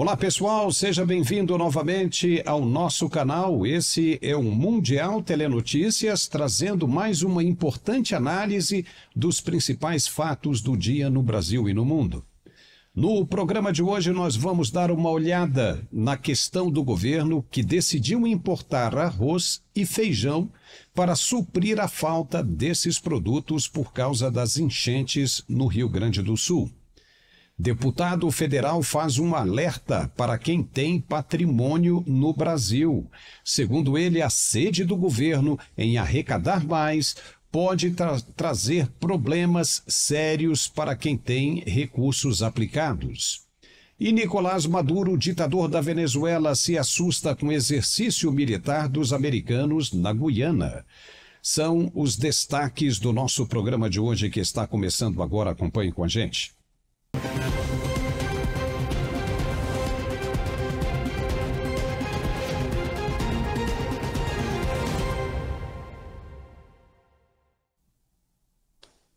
Olá pessoal, seja bem-vindo novamente ao nosso canal. Esse é o Mundial Telenotícias, trazendo mais uma importante análise dos principais fatos do dia no Brasil e no mundo. No programa de hoje, nós vamos dar uma olhada na questão do governo que decidiu importar arroz e feijão para suprir a falta desses produtos por causa das enchentes no Rio Grande do Sul. Deputado federal faz um alerta para quem tem patrimônio no Brasil. Segundo ele, a sede do governo em arrecadar mais pode tra trazer problemas sérios para quem tem recursos aplicados. E Nicolás Maduro, ditador da Venezuela, se assusta com o exercício militar dos americanos na Guiana são os destaques do nosso programa de hoje que está começando agora. Acompanhe com a gente.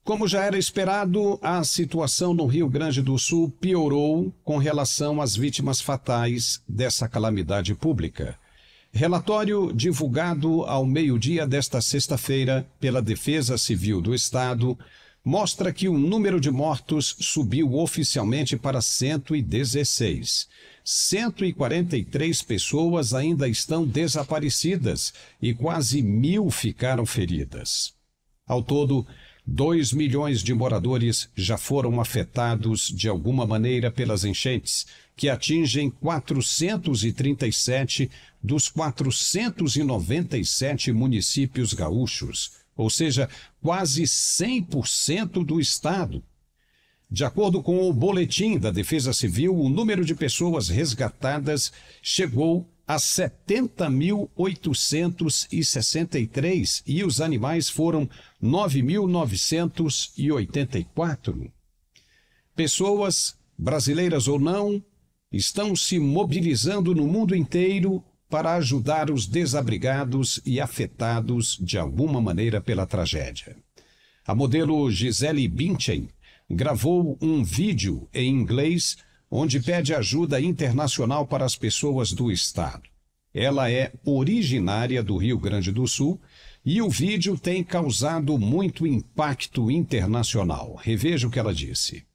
Como já era esperado, a situação no Rio Grande do Sul piorou com relação às vítimas fatais dessa calamidade pública. Relatório divulgado ao meio-dia desta sexta-feira pela Defesa Civil do Estado mostra que o número de mortos subiu oficialmente para 116. 143 pessoas ainda estão desaparecidas e quase mil ficaram feridas. Ao todo, 2 milhões de moradores já foram afetados de alguma maneira pelas enchentes, que atingem 437 dos 497 municípios gaúchos ou seja, quase 100% do Estado. De acordo com o boletim da Defesa Civil, o número de pessoas resgatadas chegou a 70.863 e os animais foram 9.984. Pessoas, brasileiras ou não, estão se mobilizando no mundo inteiro para ajudar os desabrigados e afetados de alguma maneira pela tragédia. A modelo Gisele Bündchen gravou um vídeo em inglês onde pede ajuda internacional para as pessoas do estado. Ela é originária do Rio Grande do Sul e o vídeo tem causado muito impacto internacional. Reveja o que ela disse.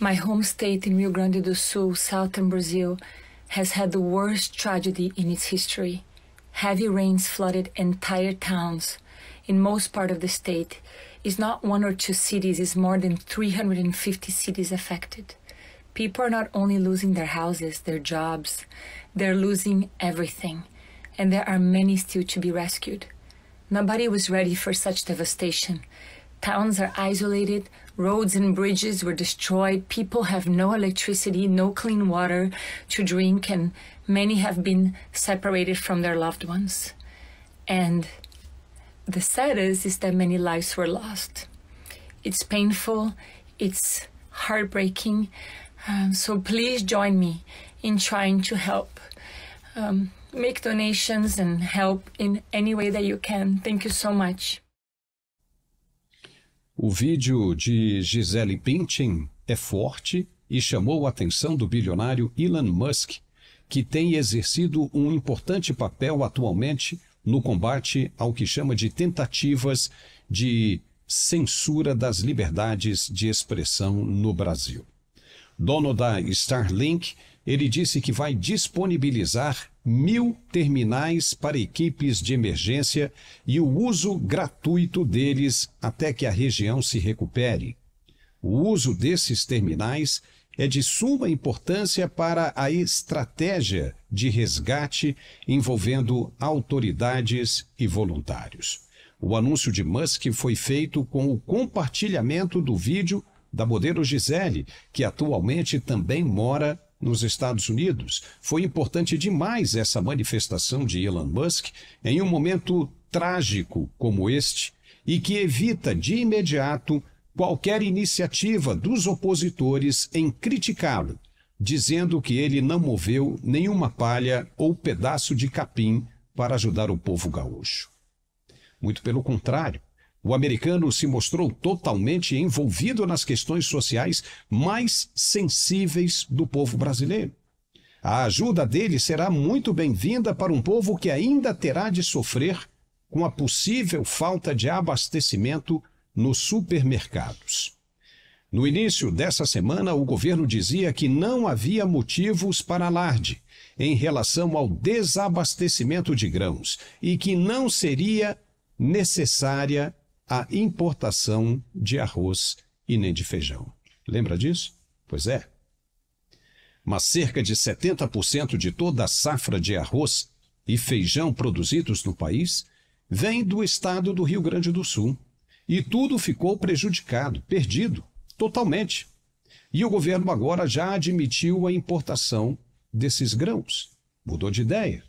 My home state in Rio Grande do Sul, southern Brazil, has had the worst tragedy in its history. Heavy rains flooded entire towns in most part of the state. It's not one or two cities, it's more than 350 cities affected. People are not only losing their houses, their jobs, they're losing everything. And there are many still to be rescued. Nobody was ready for such devastation. Towns are isolated, roads and bridges were destroyed, people have no electricity, no clean water to drink, and many have been separated from their loved ones. And the saddest is that many lives were lost. It's painful, it's heartbreaking. Um, so please join me in trying to help. Um, make donations and help in any way that you can. Thank you so much. O vídeo de Gisele Bündchen é forte e chamou a atenção do bilionário Elon Musk, que tem exercido um importante papel atualmente no combate ao que chama de tentativas de censura das liberdades de expressão no Brasil. Dono da Starlink, ele disse que vai disponibilizar mil terminais para equipes de emergência e o uso gratuito deles até que a região se recupere. O uso desses terminais é de suma importância para a estratégia de resgate envolvendo autoridades e voluntários. O anúncio de Musk foi feito com o compartilhamento do vídeo da modelo Gisele, que atualmente também mora nos Estados Unidos, foi importante demais essa manifestação de Elon Musk em um momento trágico como este e que evita de imediato qualquer iniciativa dos opositores em criticá-lo, dizendo que ele não moveu nenhuma palha ou pedaço de capim para ajudar o povo gaúcho. Muito pelo contrário, o americano se mostrou totalmente envolvido nas questões sociais mais sensíveis do povo brasileiro. A ajuda dele será muito bem-vinda para um povo que ainda terá de sofrer com a possível falta de abastecimento nos supermercados. No início dessa semana, o governo dizia que não havia motivos para alarde em relação ao desabastecimento de grãos e que não seria necessária a importação de arroz e nem de feijão. Lembra disso? Pois é. Mas cerca de 70% de toda a safra de arroz e feijão produzidos no país vem do estado do Rio Grande do Sul. E tudo ficou prejudicado, perdido, totalmente. E o governo agora já admitiu a importação desses grãos. Mudou de ideia.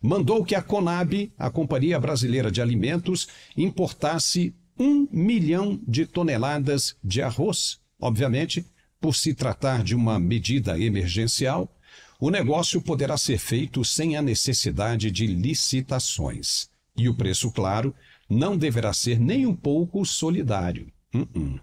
Mandou que a Conab, a Companhia Brasileira de Alimentos, importasse um milhão de toneladas de arroz. Obviamente, por se tratar de uma medida emergencial, o negócio poderá ser feito sem a necessidade de licitações. E o preço, claro, não deverá ser nem um pouco solidário. Uh -uh.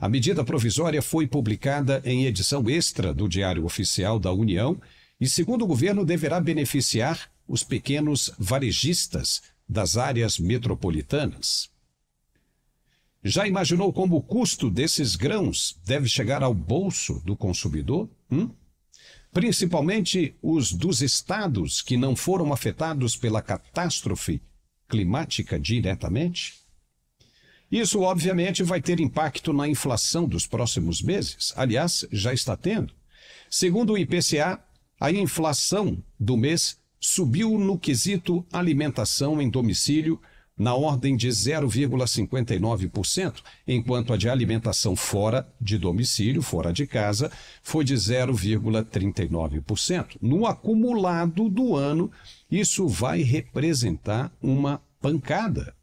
A medida provisória foi publicada em edição extra do Diário Oficial da União e, segundo o governo, deverá beneficiar os pequenos varejistas das áreas metropolitanas. Já imaginou como o custo desses grãos deve chegar ao bolso do consumidor? Hum? Principalmente os dos estados que não foram afetados pela catástrofe climática diretamente? Isso, obviamente, vai ter impacto na inflação dos próximos meses. Aliás, já está tendo. Segundo o IPCA, a inflação do mês subiu no quesito alimentação em domicílio na ordem de 0,59%, enquanto a de alimentação fora de domicílio, fora de casa, foi de 0,39%. No acumulado do ano, isso vai representar uma pancada.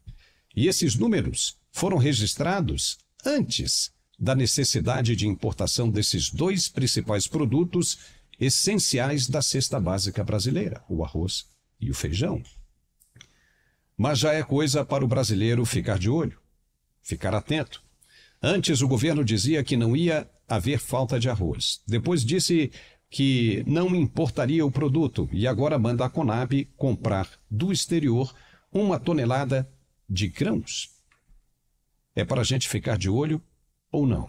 E esses números foram registrados antes da necessidade de importação desses dois principais produtos essenciais da cesta básica brasileira, o arroz e o feijão. Mas já é coisa para o brasileiro ficar de olho, ficar atento. Antes o governo dizia que não ia haver falta de arroz. Depois disse que não importaria o produto e agora manda a Conab comprar do exterior uma tonelada de grãos. É para a gente ficar de olho ou não?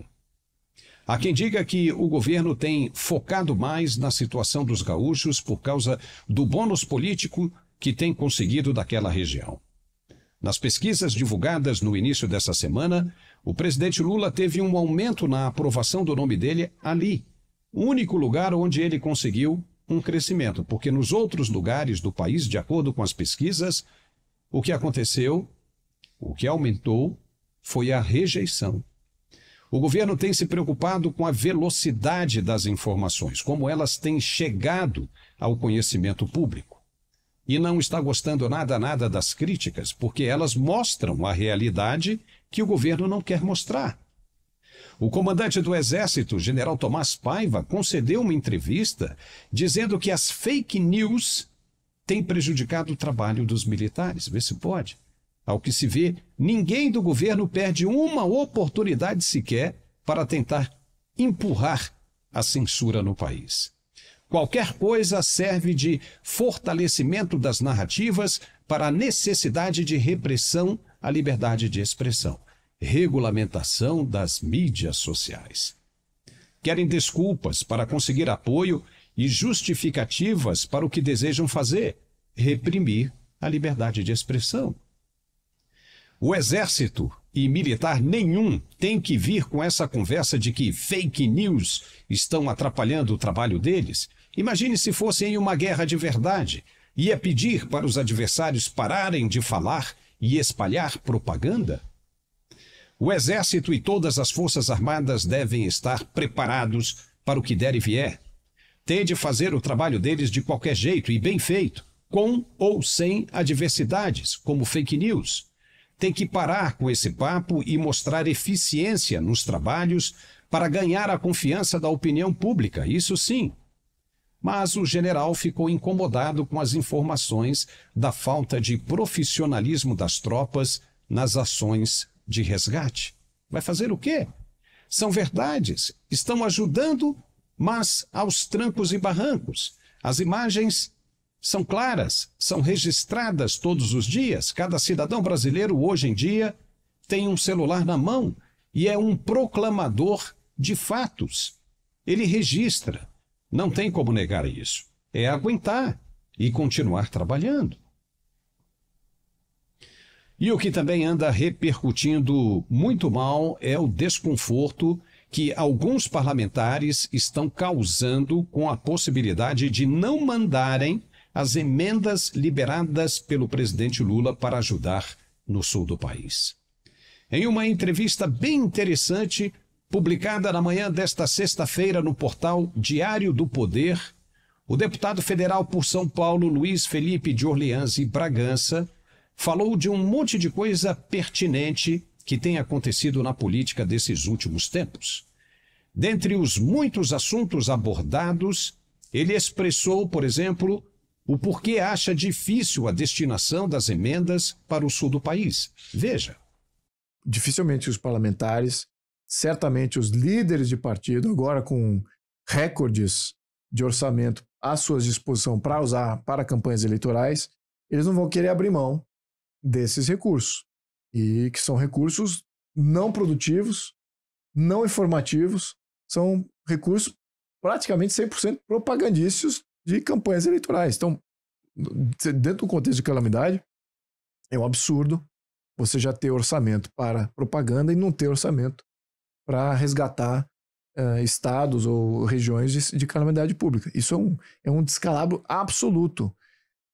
Há quem diga que o governo tem focado mais na situação dos gaúchos por causa do bônus político que tem conseguido daquela região. Nas pesquisas divulgadas no início dessa semana, o presidente Lula teve um aumento na aprovação do nome dele ali, o único lugar onde ele conseguiu um crescimento, porque nos outros lugares do país, de acordo com as pesquisas, o que aconteceu, o que aumentou, foi a rejeição. O governo tem se preocupado com a velocidade das informações, como elas têm chegado ao conhecimento público e não está gostando nada, nada das críticas, porque elas mostram a realidade que o governo não quer mostrar. O comandante do Exército, general Tomás Paiva, concedeu uma entrevista dizendo que as fake news têm prejudicado o trabalho dos militares. Vê se pode. Ao que se vê, ninguém do governo perde uma oportunidade sequer para tentar empurrar a censura no país. Qualquer coisa serve de fortalecimento das narrativas para a necessidade de repressão à liberdade de expressão, regulamentação das mídias sociais. Querem desculpas para conseguir apoio e justificativas para o que desejam fazer, reprimir a liberdade de expressão. O exército e militar nenhum tem que vir com essa conversa de que fake news estão atrapalhando o trabalho deles. Imagine se fosse em uma guerra de verdade. Ia pedir para os adversários pararem de falar e espalhar propaganda? O Exército e todas as Forças Armadas devem estar preparados para o que der e vier. Tem de fazer o trabalho deles de qualquer jeito e bem feito, com ou sem adversidades, como fake news tem que parar com esse papo e mostrar eficiência nos trabalhos para ganhar a confiança da opinião pública, isso sim. Mas o general ficou incomodado com as informações da falta de profissionalismo das tropas nas ações de resgate. Vai fazer o quê? São verdades, estão ajudando, mas aos trancos e barrancos. As imagens são claras, são registradas todos os dias. Cada cidadão brasileiro hoje em dia tem um celular na mão e é um proclamador de fatos. Ele registra. Não tem como negar isso. É aguentar e continuar trabalhando. E o que também anda repercutindo muito mal é o desconforto que alguns parlamentares estão causando com a possibilidade de não mandarem as emendas liberadas pelo presidente Lula para ajudar no sul do país. Em uma entrevista bem interessante, publicada na manhã desta sexta-feira no portal Diário do Poder, o deputado federal por São Paulo, Luiz Felipe de Orleans e Bragança, falou de um monte de coisa pertinente que tem acontecido na política desses últimos tempos. Dentre os muitos assuntos abordados, ele expressou, por exemplo, o porquê acha difícil a destinação das emendas para o sul do país. Veja. Dificilmente os parlamentares, certamente os líderes de partido, agora com recordes de orçamento à sua disposição para usar para campanhas eleitorais, eles não vão querer abrir mão desses recursos. E que são recursos não produtivos, não informativos, são recursos praticamente 100% propagandísticos de campanhas eleitorais. Então, dentro do contexto de calamidade, é um absurdo você já ter orçamento para propaganda e não ter orçamento para resgatar uh, estados ou regiões de, de, calamidade pública. Isso é um, é um descalabro absoluto.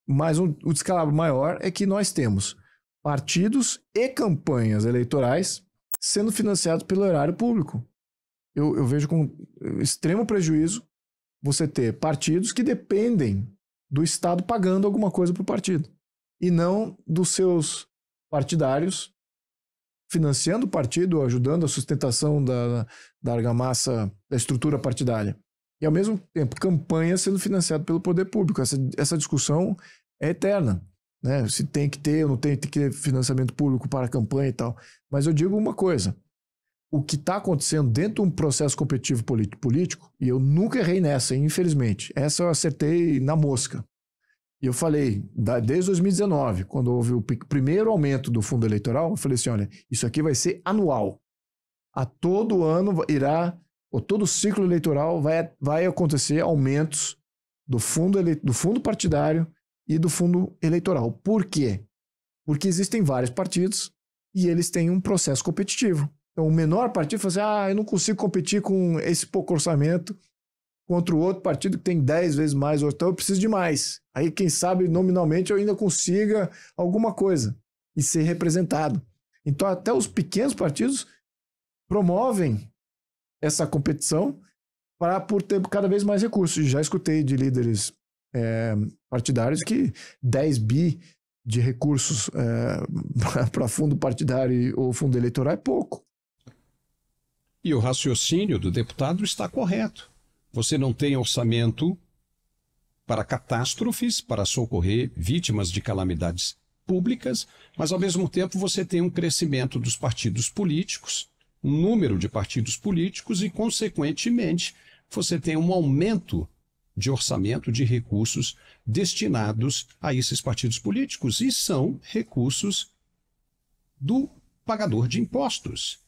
Mas um, o descalabro maior é que nós temos partidos e campanhas eleitorais sendo financiados pelo erário público. Eu, eu vejo com eh, extremo prejuízo você ter partidos que dependem do Estado pagando alguma coisa para o partido e não dos seus partidários financiando o partido, ajudando a sustentação da, da argamassa, da estrutura partidária. E, ao mesmo tempo, campanha sendo financiada pelo poder público. Essa, essa discussão é eterna. Né? Se tem que ter ou não tem, tem que ter financiamento público para a campanha e tal. Mas eu digo uma coisa: o que está acontecendo dentro de um processo competitivo político, e eu nunca errei nessa, infelizmente. Essa eu acertei na mosca. E eu falei, desde 2019, quando houve o primeiro aumento do fundo eleitoral, eu falei assim: olha, isso aqui vai ser anual. A todo ano irá, ou todo ciclo eleitoral, vai, vai acontecer aumentos do fundo, ele, do fundo partidário e do fundo eleitoral. Por quê? Porque existem vários partidos e eles têm um processo competitivo. Então, o menor partido fala assim: ah, eu não consigo competir com esse pouco orçamento contra o outro partido que tem 10 vezes mais, então eu preciso de mais. Aí, quem sabe, nominalmente, eu ainda consiga alguma coisa e ser representado. Então, até os pequenos partidos promovem essa competição para por ter cada vez mais recursos. Já escutei de líderes é, partidários que 10 bi de recursos é, eh, para fundo partidário ou fundo eleitoral é pouco. E o raciocínio do deputado está correto. Você não tem orçamento para catástrofes, para socorrer vítimas de calamidades públicas, mas ao mesmo tempo você tem um crescimento dos partidos políticos, um número de partidos políticos e, consequentemente, você tem um aumento de orçamento de recursos destinados a esses partidos políticos e são recursos do pagador de impostos.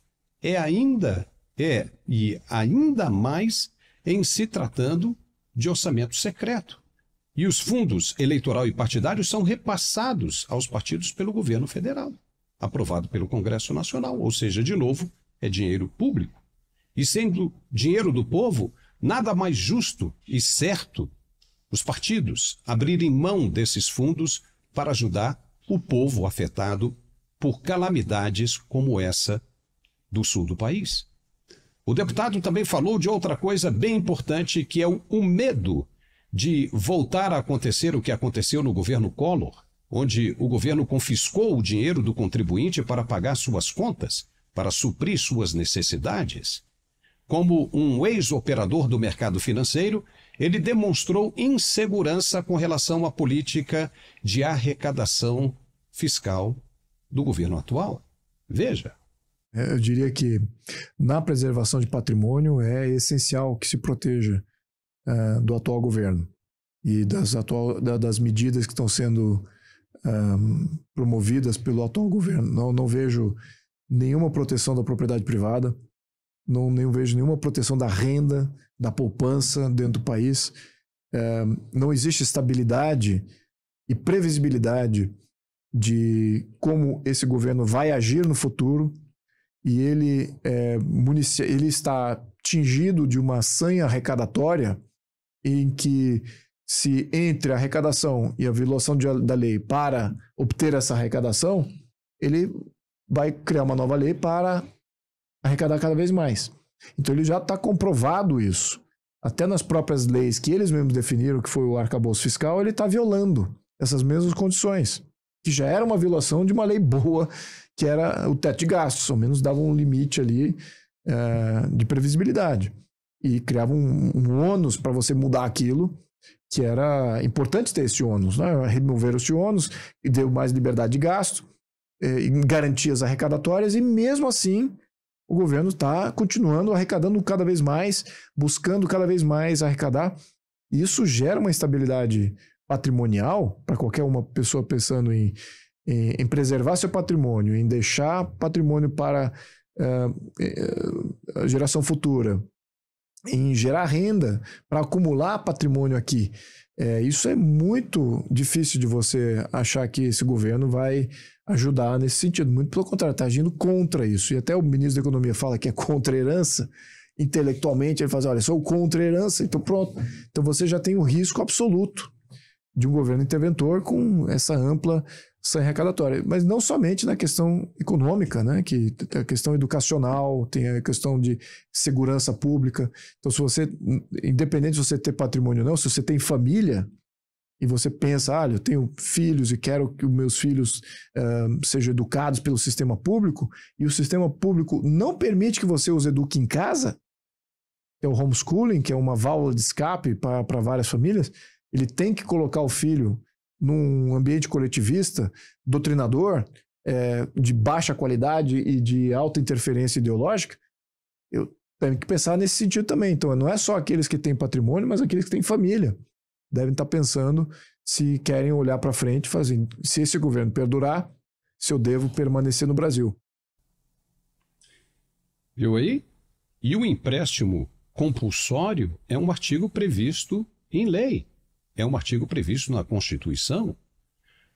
É ainda é, e ainda mais em se tratando de orçamento secreto. E os fundos eleitoral e partidários são repassados aos partidos pelo governo federal, aprovado pelo Congresso Nacional, ou seja, de novo, é dinheiro público. E sendo dinheiro do povo, nada mais justo e certo os partidos abrirem mão desses fundos para ajudar o povo afetado por calamidades como essa do sul do país. O deputado também falou de outra coisa bem importante, que é o, o medo de voltar a acontecer o que aconteceu no governo Collor, onde o governo confiscou o dinheiro do contribuinte para pagar suas contas, para suprir suas necessidades. Como um ex-operador do mercado financeiro, ele demonstrou insegurança com relação à política de arrecadação fiscal do governo atual. Veja, é, eu diria que na preservação de patrimônio é essencial que se proteja uh, do atual governo e das, atual, da, das medidas que estão sendo um, é, promovidas pelo atual governo. Não, não vejo nenhuma proteção da propriedade privada, não, não vejo nenhuma proteção da renda, da poupança dentro do país. Um, não existe estabilidade e previsibilidade de como esse governo vai agir no futuro e ele, é, ele está tingido de uma sanha arrecadatória em que se entre a arrecadação e a violação de, da lei para obter essa arrecadação, ele vai criar uma nova lei para arrecadar cada vez mais. Então ele já está comprovado isso. Até nas próprias leis que eles mesmos definiram, que foi o arcabouço fiscal, ele está violando essas mesmas condições, que já era uma violação de uma lei boa que era o teto de gastos, ao menos dava um limite ali é, de previsibilidade. E criava um, um ônus para você mudar aquilo, que era importante ter esse ônus, né? remover esse ônus e deu mais liberdade de gasto, é, e garantias arrecadatórias, e mesmo assim o governo está continuando arrecadando cada vez mais, buscando cada vez mais arrecadar. Isso gera uma estabilidade patrimonial para qualquer uma pessoa pensando em em, em preservar seu patrimônio, em deixar patrimônio para uh, uh, geração futura, em gerar renda para acumular patrimônio aqui. É, isso é muito difícil de você achar que esse governo vai ajudar nesse sentido. Muito pelo contrário, está agindo contra isso. E até o ministro da Economia fala que é contra herança. Intelectualmente, ele fala: assim, olha, sou contra herança, então pronto. Então você já tem o um risco absoluto de um governo interventor com essa ampla sanha arrecadatória. Mas não somente na questão econômica, né? que tem a questão educacional, tem a questão de segurança pública. Então, se você, independente de você ter patrimônio ou não, se você tem família e você pensa, ah, eu tenho filhos e quero que os meus filhos uh, sejam educados pelo sistema público, e o sistema público não permite que você os eduque em casa, é o homeschooling, que é uma válvula de escape para várias famílias, ele tem que colocar o filho num ambiente coletivista, doutrinador, é, de baixa qualidade e de alta interferência ideológica, eu tenho que pensar nesse sentido também. Então, não é só aqueles que têm patrimônio, mas aqueles que têm família. Devem estar pensando se querem olhar para frente, fazendo se esse governo perdurar, se eu devo permanecer no Brasil. Viu aí? E o empréstimo compulsório é um artigo previsto em lei é um artigo previsto na Constituição.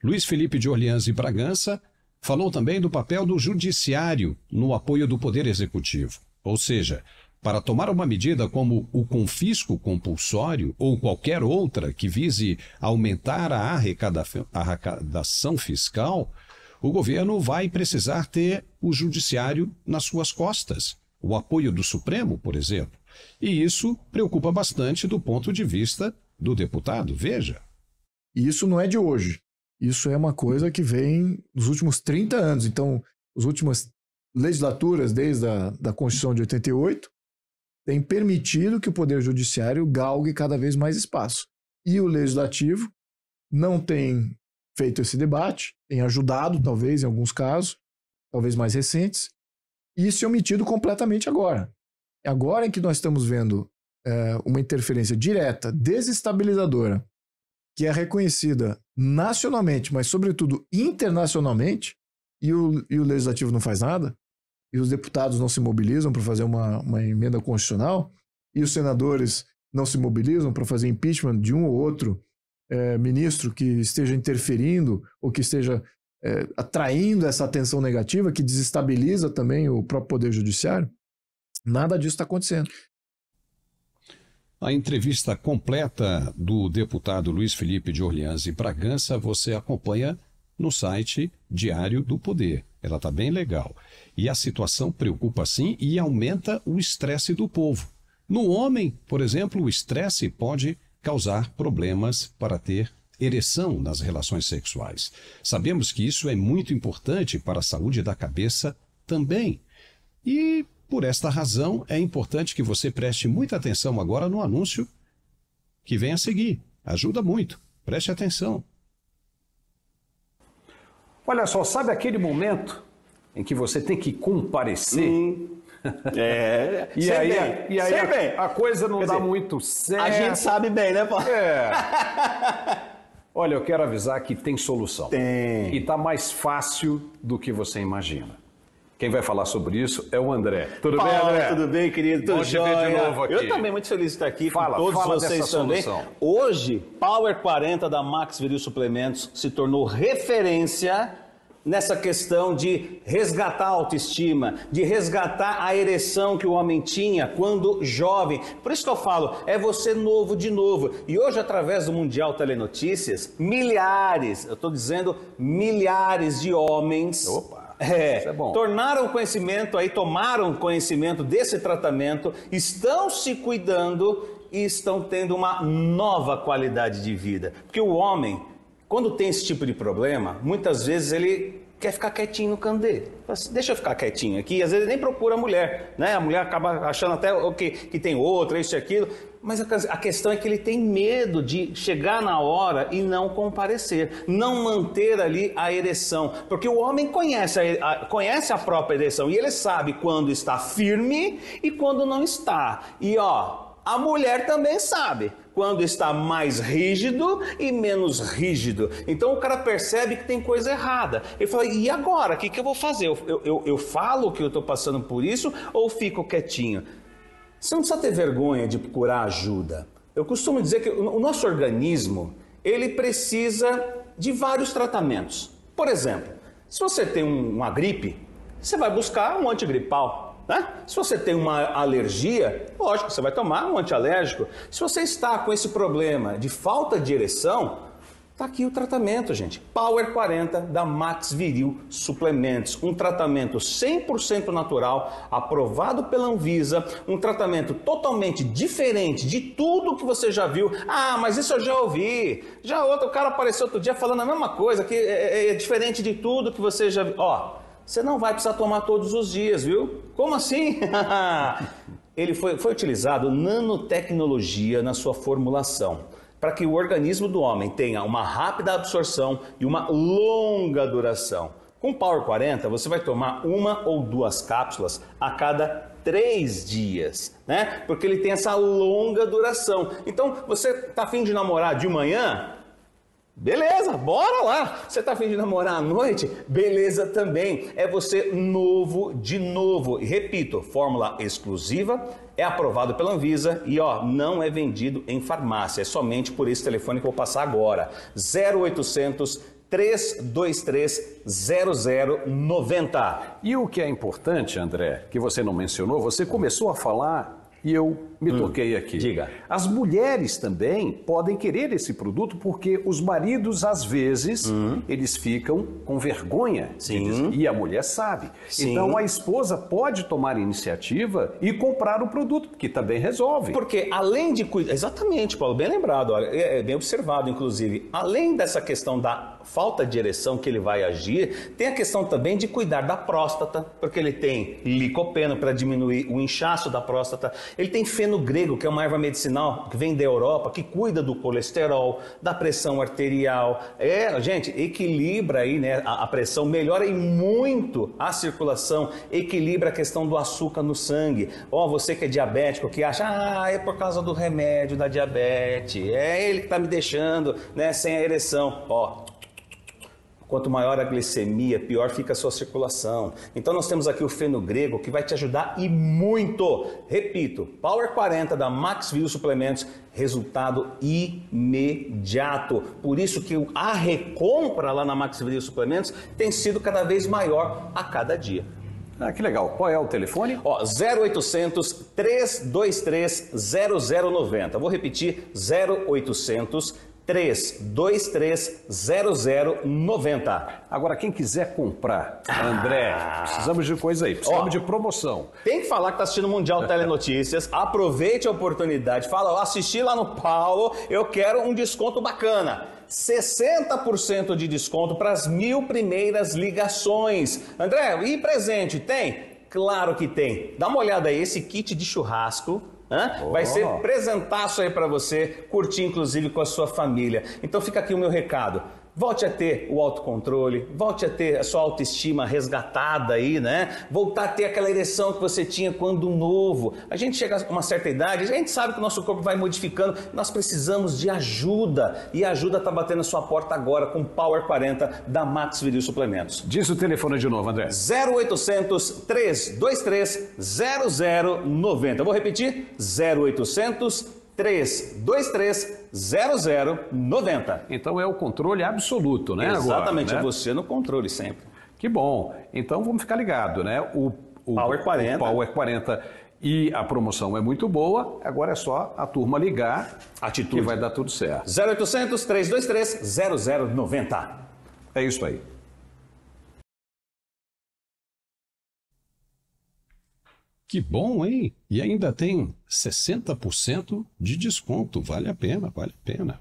Luiz Felipe de Orleans e Bragança falou também do papel do judiciário no apoio do poder executivo, ou seja, para tomar uma medida como o confisco compulsório ou qualquer outra que vise aumentar a arrecadação fiscal, o governo vai precisar ter o judiciário nas suas costas, o apoio do Supremo, por exemplo. E isso preocupa bastante do ponto de vista do deputado? Veja. isso não é de hoje. Isso é uma coisa que vem dos últimos 30 anos. Então, as últimas legislaturas, desde a da Constituição de 88, tem permitido que o Poder Judiciário galgue cada vez mais espaço. E o Legislativo não tem feito esse debate, tem ajudado, talvez, em alguns casos, talvez mais recentes, e se omitido completamente agora. É agora em que nós estamos vendo é, uma interferência direta, desestabilizadora, que é reconhecida nacionalmente, mas sobretudo internacionalmente, e o, e o legislativo não faz nada, e os deputados não se mobilizam para fazer uma, uma emenda constitucional, e os senadores não se mobilizam para fazer impeachment de um ou outro é, ministro que esteja interferindo ou que esteja é, atraindo essa atenção negativa que desestabiliza também o próprio poder judiciário. Nada disso está acontecendo. A entrevista completa do deputado Luiz Felipe de Orleans e Bragança você acompanha no site Diário do Poder. Ela está bem legal. E a situação preocupa sim e aumenta o estresse do povo. No homem, por exemplo, o estresse pode causar problemas para ter ereção nas relações sexuais. Sabemos que isso é muito importante para a saúde da cabeça também. E por esta razão, é importante que você preste muita atenção agora no anúncio que vem a seguir. Ajuda muito. Preste atenção. Olha só, sabe aquele momento em que você tem que comparecer? Sim. Hum. É, e, aí, bem, e aí, a, a, coisa não Quer dá dizer, muito certo. A gente sabe bem, né, Paulo? É. Olha, eu quero avisar que tem solução. Tem. E tá mais fácil do que você imagina. Quem vai falar sobre isso é o André. Tudo Paulo, bem, André? Tudo bem, querido? Tudo Bom de novo aqui. Eu também muito feliz de estar aqui fala, com todos vocês também. Solução. Hoje, Power 40 da Max Viril Suplementos se tornou referência nessa questão de resgatar a autoestima, de resgatar a ereção que o homem tinha quando jovem. Por isso que eu falo, é você novo de novo. E hoje, através do Mundial Telenotícias, milhares, eu estou dizendo milhares de homens. Opa é, Isso é bom. Tornaram conhecimento aí, tomaram conhecimento desse tratamento, estão se cuidando e estão tendo uma nova qualidade de vida. Porque o homem, quando tem esse tipo de problema, muitas vezes ele quer ficar quietinho no candê. Assim, Deixa eu ficar quietinho aqui. Às vezes nem procura a mulher, né? A mulher acaba achando até que que tem outra, isso e aquilo. Mas a questão é que ele tem medo de chegar na hora e não comparecer, não manter ali a ereção. Porque o homem conhece a, a, conhece a própria ereção e ele sabe quando está firme e quando não está. E ó, a mulher também sabe quando está mais rígido e menos rígido. Então o cara percebe que tem coisa errada. Ele fala: e agora? O que, que eu vou fazer? Eu, eu, eu falo que eu estou passando por isso ou fico quietinho? Você não precisa ter vergonha de procurar ajuda. Eu costumo dizer que o nosso organismo, ele precisa de vários tratamentos. Por exemplo, se você tem uma gripe, você vai buscar um antigripal. Né? Se você tem uma alergia, lógico, você vai tomar um antialérgico. Se você está com esse problema de falta de ereção, Tá aqui o tratamento, gente. Power 40 da Max Viril Suplementos. Um tratamento 100% natural, aprovado pela Anvisa. Um tratamento totalmente diferente de tudo que você já viu. Ah, mas isso eu já ouvi. Já outro cara apareceu outro dia falando a mesma coisa, que é, é, é diferente de tudo que você já viu. Ó, você não vai precisar tomar todos os dias, viu? Como assim? Ele foi, foi utilizado nanotecnologia na sua formulação para que o organismo do homem tenha uma rápida absorção e uma longa duração. Com Power 40, você vai tomar uma ou duas cápsulas a cada três dias, né? Porque ele tem essa longa duração. Então, você tá afim de namorar de manhã? Beleza, bora lá. Você está afim de namorar à noite? Beleza também. É você novo de novo. E repito, fórmula exclusiva, é aprovado pela Anvisa e ó, não é vendido em farmácia. É somente por esse telefone que eu vou passar agora. 0800 323 0090. E o que é importante, André, que você não mencionou, você começou a falar e eu me hum, toquei aqui. Diga. As mulheres também podem querer esse produto porque os maridos, às vezes, hum. eles ficam com vergonha. Sim. Eles, e a mulher sabe. Sim. Então a esposa pode tomar iniciativa e comprar o produto, que também resolve. Porque além de cuidar. Exatamente, Paulo, bem lembrado, olha, é, é bem observado, inclusive. Além dessa questão da falta de ereção que ele vai agir, tem a questão também de cuidar da próstata, porque ele tem licopeno para diminuir o inchaço da próstata, ele tem fenômeno veneno grego, que é uma erva medicinal que vem da Europa, que cuida do colesterol, da pressão arterial. É, gente, equilibra aí né, a, a pressão, melhora e muito a circulação, equilibra a questão do açúcar no sangue. Ó, você que é diabético, que acha, ah, é por causa do remédio da diabetes, é ele que tá me deixando, né, sem a ereção. Ó, Quanto maior a glicemia, pior fica a sua circulação. Então nós temos aqui o feno grego que vai te ajudar e muito. Repito, Power 40 da Maxville Suplementos, resultado imediato. Por isso que a recompra lá na Maxville Suplementos tem sido cada vez maior a cada dia. Ah, que legal. Qual é o telefone? Ó, 0800 323 0090. Vou repetir, 0800 32230090. Agora, quem quiser comprar, André, ah. precisamos de coisa aí, precisamos Ó, de promoção. Tem que falar que tá assistindo o Mundial Telenotícias, aproveite a oportunidade, fala, assisti lá no Paulo, eu quero um desconto bacana. 60% de desconto para as mil primeiras ligações. André, e presente, tem? Claro que tem. Dá uma olhada aí, esse kit de churrasco Hã? Vai ser presentaço aí para você, curtir inclusive com a sua família. Então fica aqui o meu recado. Volte a ter o autocontrole, volte a ter a sua autoestima resgatada aí, né? Voltar a ter aquela ereção que você tinha quando novo. A gente chega a uma certa idade, a gente sabe que o nosso corpo vai modificando, nós precisamos de ajuda. E a ajuda está batendo a sua porta agora com Power 40 da Max Viril Suplementos. Diz o telefone de novo, André. 0800 323 0090. vou repetir, 0800 323 0090. 330090. Então é o controle absoluto, né? Exatamente, agora, né? é você no controle sempre. Que bom. Então vamos ficar ligado, né? O, o Power 40. O Power 40 e a promoção é muito boa, agora é só a turma ligar Atitude. que vai dar tudo certo. 0800 323 0090. É isso aí. Que bom, hein? E ainda tem 60% de desconto. Vale a pena, vale a pena.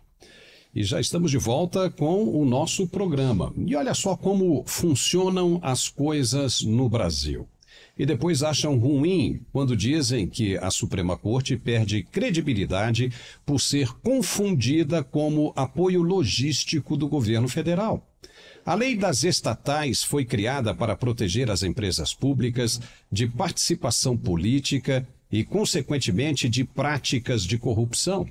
E já estamos de volta com o nosso programa. E olha só como funcionam as coisas no Brasil. E depois acham ruim quando dizem que a Suprema Corte perde credibilidade por ser confundida como apoio logístico do governo federal. A lei das estatais foi criada para proteger as empresas públicas de participação política e, consequentemente, de práticas de corrupção.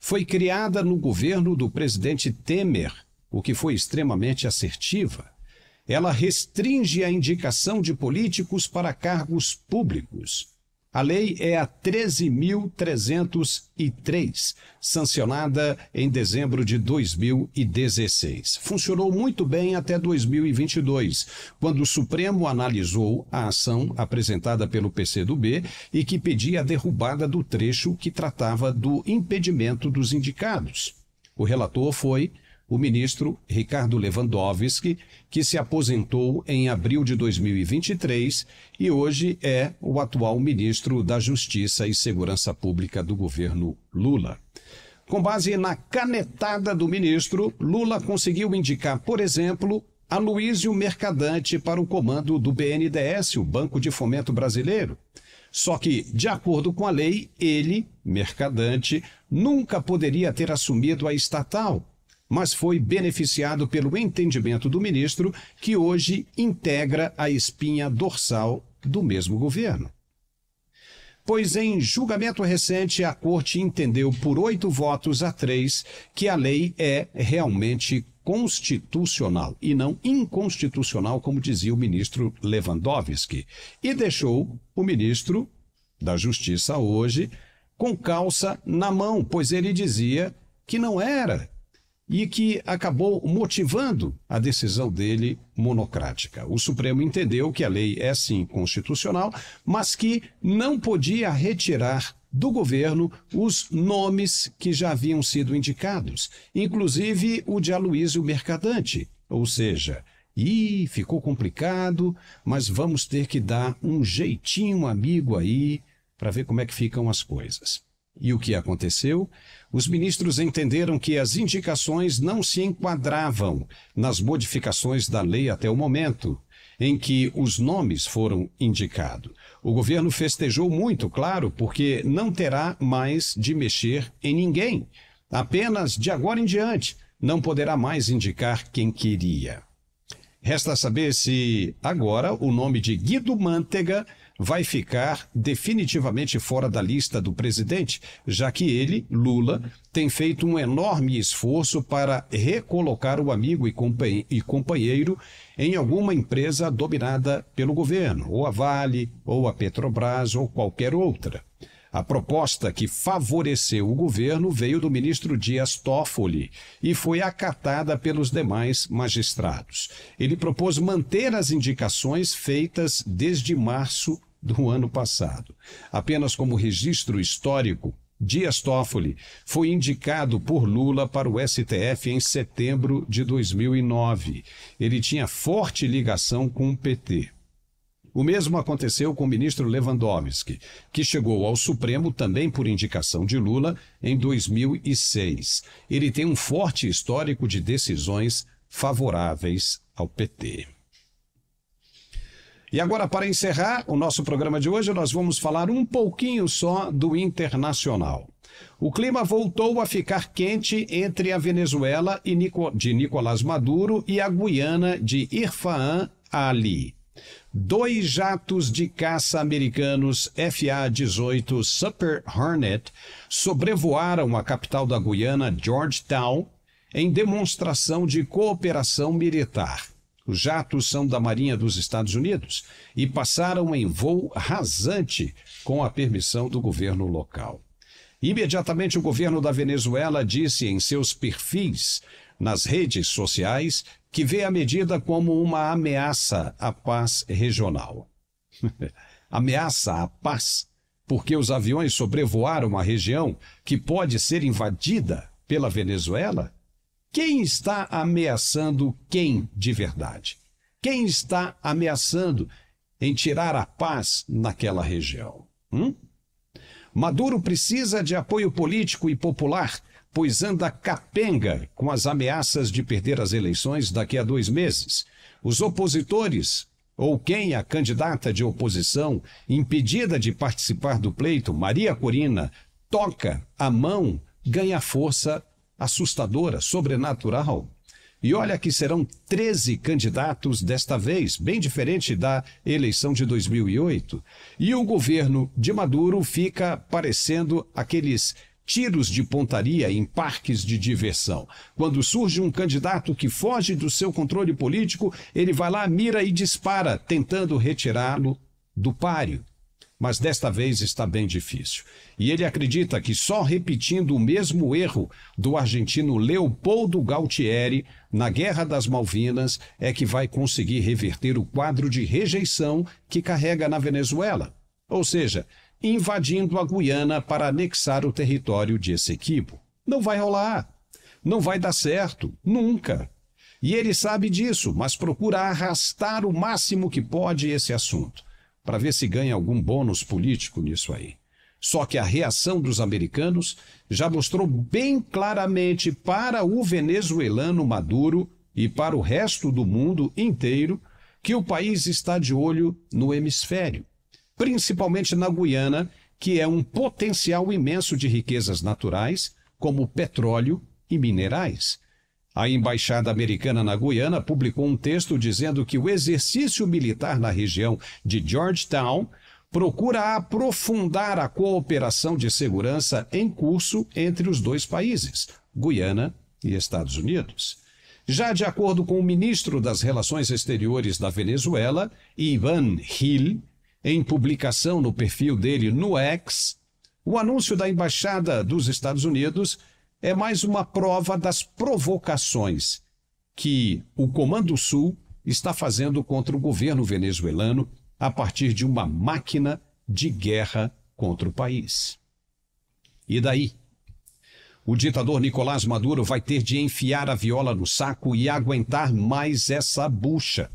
Foi criada no governo do presidente Temer, o que foi extremamente assertiva. Ela restringe a indicação de políticos para cargos públicos a lei é a 13.303, sancionada em dezembro de 2016. Funcionou muito bem até 2022, quando o Supremo analisou a ação apresentada pelo PCdoB e que pedia a derrubada do trecho que tratava do impedimento dos indicados. O relator foi o ministro Ricardo Lewandowski, que se aposentou em abril de 2023 e hoje é o atual ministro da Justiça e Segurança Pública do governo Lula. Com base na canetada do ministro, Lula conseguiu indicar, por exemplo, a Luísio Mercadante para o comando do BNDES, o Banco de Fomento Brasileiro. Só que, de acordo com a lei, ele, Mercadante, nunca poderia ter assumido a estatal, mas foi beneficiado pelo entendimento do ministro, que hoje integra a espinha dorsal do mesmo governo. Pois em julgamento recente, a Corte entendeu por oito votos a três que a lei é realmente constitucional e não inconstitucional, como dizia o ministro Lewandowski, e deixou o ministro da Justiça hoje com calça na mão, pois ele dizia que não era e que acabou motivando a decisão dele monocrática. O Supremo entendeu que a lei é sim constitucional, mas que não podia retirar do governo os nomes que já haviam sido indicados, inclusive o de Aloísio Mercadante, ou seja, e ficou complicado, mas vamos ter que dar um jeitinho amigo aí para ver como é que ficam as coisas. E o que aconteceu? os ministros entenderam que as indicações não se enquadravam nas modificações da lei até o momento em que os nomes foram indicados. O governo festejou muito, claro, porque não terá mais de mexer em ninguém. Apenas de agora em diante não poderá mais indicar quem queria. Resta saber se agora o nome de Guido Mantega vai ficar definitivamente fora da lista do presidente, já que ele, Lula, tem feito um enorme esforço para recolocar o amigo e companheiro em alguma empresa dominada pelo governo, ou a Vale, ou a Petrobras, ou qualquer outra. A proposta que favoreceu o governo veio do ministro Dias Toffoli e foi acatada pelos demais magistrados. Ele propôs manter as indicações feitas desde março do ano passado. Apenas como registro histórico, Dias Toffoli foi indicado por Lula para o STF em setembro de 2009. Ele tinha forte ligação com o PT. O mesmo aconteceu com o ministro Lewandowski, que chegou ao Supremo também por indicação de Lula em 2006. Ele tem um forte histórico de decisões favoráveis ao PT. E agora, para encerrar o nosso programa de hoje, nós vamos falar um pouquinho só do internacional. O clima voltou a ficar quente entre a Venezuela de Nicolás Maduro e a Guiana de Irfan Ali. Dois jatos de caça americanos FA-18 Super Hornet sobrevoaram a capital da Guiana, Georgetown, em demonstração de cooperação militar. Os jatos são da Marinha dos Estados Unidos e passaram em voo rasante com a permissão do governo local. Imediatamente, o governo da Venezuela disse em seus perfis nas redes sociais que vê a medida como uma ameaça à paz regional. ameaça à paz, porque os aviões sobrevoaram a região que pode ser invadida pela Venezuela? Quem está ameaçando quem de verdade? Quem está ameaçando em tirar a paz naquela região? Hum? Maduro precisa de apoio político e popular, pois anda capenga com as ameaças de perder as eleições daqui a dois meses. Os opositores, ou quem é a candidata de oposição, impedida de participar do pleito, Maria Corina, toca a mão, ganha força assustadora, sobrenatural. E olha que serão 13 candidatos desta vez, bem diferente da eleição de 2008. E o governo de Maduro fica parecendo aqueles tiros de pontaria em parques de diversão. Quando surge um candidato que foge do seu controle político, ele vai lá, mira e dispara, tentando retirá-lo do páreo mas desta vez está bem difícil. E ele acredita que só repetindo o mesmo erro do argentino Leopoldo Galtieri na Guerra das Malvinas é que vai conseguir reverter o quadro de rejeição que carrega na Venezuela. Ou seja, invadindo a Guiana para anexar o território de Essequibo. Não vai rolar. Não vai dar certo. Nunca. E ele sabe disso, mas procura arrastar o máximo que pode esse assunto para ver se ganha algum bônus político nisso aí. Só que a reação dos americanos já mostrou bem claramente para o venezuelano Maduro e para o resto do mundo inteiro que o país está de olho no hemisfério, principalmente na Guiana, que é um potencial imenso de riquezas naturais, como petróleo e minerais. A embaixada americana na Guiana publicou um texto dizendo que o exercício militar na região de Georgetown procura aprofundar a cooperação de segurança em curso entre os dois países, Guiana e Estados Unidos. Já de acordo com o ministro das Relações Exteriores da Venezuela, Ivan Hill, em publicação no perfil dele no X, o anúncio da embaixada dos Estados Unidos é mais uma prova das provocações que o Comando Sul está fazendo contra o governo venezuelano a partir de uma máquina de guerra contra o país. E daí? O ditador Nicolás Maduro vai ter de enfiar a viola no saco e aguentar mais essa bucha.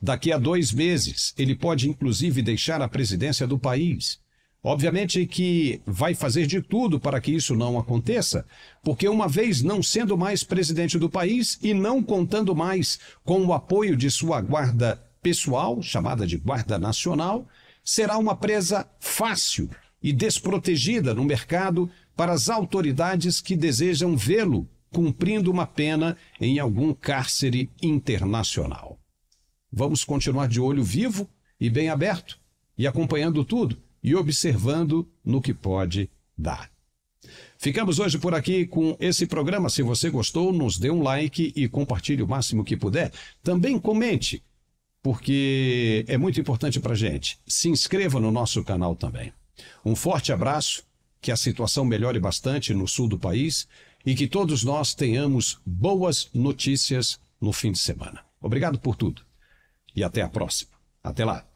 Daqui a dois meses, ele pode inclusive deixar a presidência do país. Obviamente que vai fazer de tudo para que isso não aconteça, porque uma vez não sendo mais presidente do país e não contando mais com o apoio de sua guarda pessoal, chamada de Guarda Nacional, será uma presa fácil e desprotegida no mercado para as autoridades que desejam vê-lo cumprindo uma pena em algum cárcere internacional. Vamos continuar de olho vivo e bem aberto e acompanhando tudo e observando no que pode dar. Ficamos hoje por aqui com esse programa. Se você gostou, nos dê um like e compartilhe o máximo que puder. Também comente, porque é muito importante para gente. Se inscreva no nosso canal também. Um forte abraço, que a situação melhore bastante no sul do país e que todos nós tenhamos boas notícias no fim de semana. Obrigado por tudo e até a próxima. Até lá.